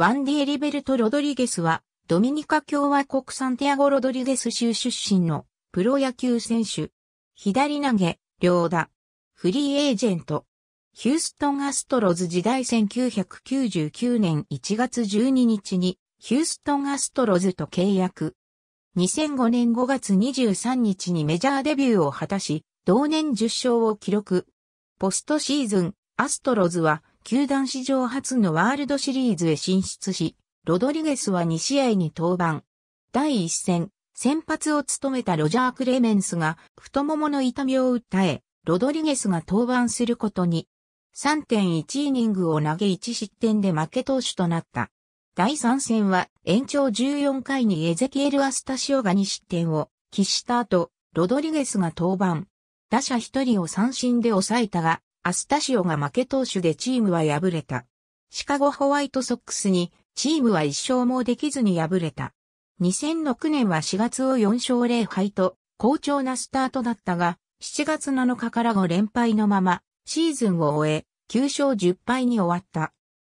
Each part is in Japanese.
ワンディ・リベルト・ロドリゲスは、ドミニカ共和国サンティアゴ・ロドリゲス州出身のプロ野球選手。左投げ、両打。フリーエージェント。ヒューストン・アストロズ時代1999年1月12日に、ヒューストン・アストロズと契約。2005年5月23日にメジャーデビューを果たし、同年10勝を記録。ポストシーズン、アストロズは球団史上初のワールドシリーズへ進出し、ロドリゲスは2試合に登板。第1戦、先発を務めたロジャー・クレメンスが太ももの痛みを訴え、ロドリゲスが登板することに、3.1イニングを投げ1失点で負け投手となった。第3戦は延長14回にエゼキエル・アスタシオが2失点を喫した後、ロドリゲスが登板。打者1人を三振で抑えたが、アスタシオが負け投手でチームは敗れた。シカゴホワイトソックスにチームは1勝もできずに敗れた。2006年は4月を4勝0敗と好調なスタートだったが、7月7日から5連敗のままシーズンを終え、9勝10敗に終わった。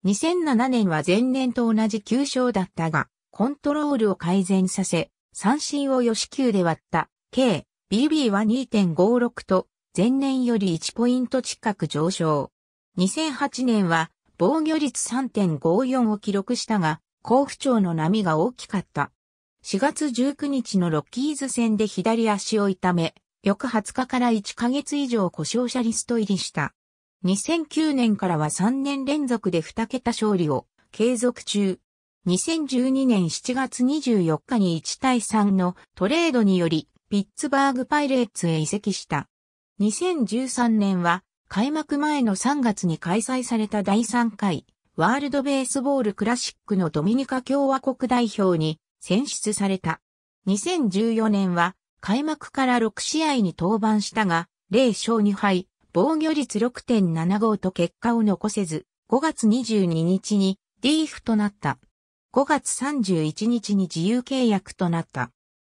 2007年は前年と同じ9勝だったが、コントロールを改善させ、三振を4死球で割った、k BB は2.56と前年より1ポイント近く上昇。2008年は防御率3.54を記録したが、好不調の波が大きかった。4月19日のロッキーズ戦で左足を痛め、翌20日から1ヶ月以上故障者リスト入りした。2009年からは3年連続で2桁勝利を継続中。2012年7月24日に1対3のトレードにより、ピッツバーグパイレーツへ移籍した。2013年は開幕前の3月に開催された第3回ワールドベースボールクラシックのドミニカ共和国代表に選出された。2014年は開幕から6試合に登板したが、0勝2敗、防御率6.75と結果を残せず、5月22日にーフとなった。5月31日に自由契約となった。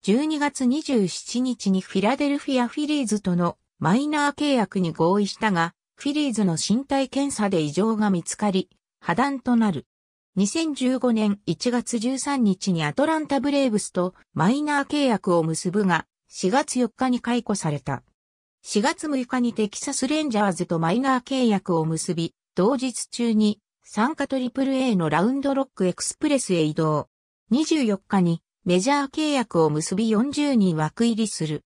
12月27日にフィラデルフィアフィリーズとのマイナー契約に合意したが、フィリーズの身体検査で異常が見つかり、破断となる。2015年1月13日にアトランタブレーブスとマイナー契約を結ぶが、4月4日に解雇された。4月6日にテキサスレンジャーズとマイナー契約を結び、同日中に参加 AAA のラウンドロックエクスプレスへ移動。24日にメジャー契約を結び40人枠入りする。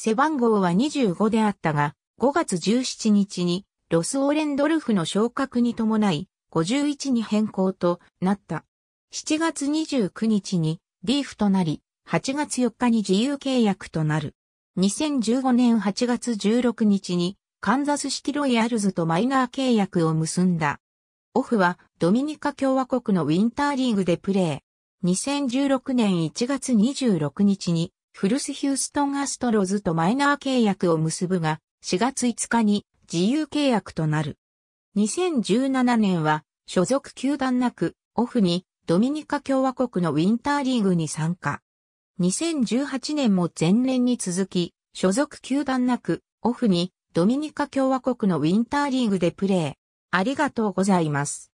背番号は25であったが、5月17日にロスオーレンドルフの昇格に伴い、51に変更となった。7月29日にリーフとなり、8月4日に自由契約となる。2015年8月16日にカンザスシティロイヤルズとマイナー契約を結んだ。オフはドミニカ共和国のウィンターリーグでプレー。2016年1月26日にフルス・ヒューストンアストロズとマイナー契約を結ぶが、4月5日に自由契約となる。2017年は所属球団なく、オフにドミニカ共和国のウィンターリーグに参加。2018年も前年に続き、所属球団なく、オフにドミニカ共和国のウィンターリーグでプレー。ありがとうございます。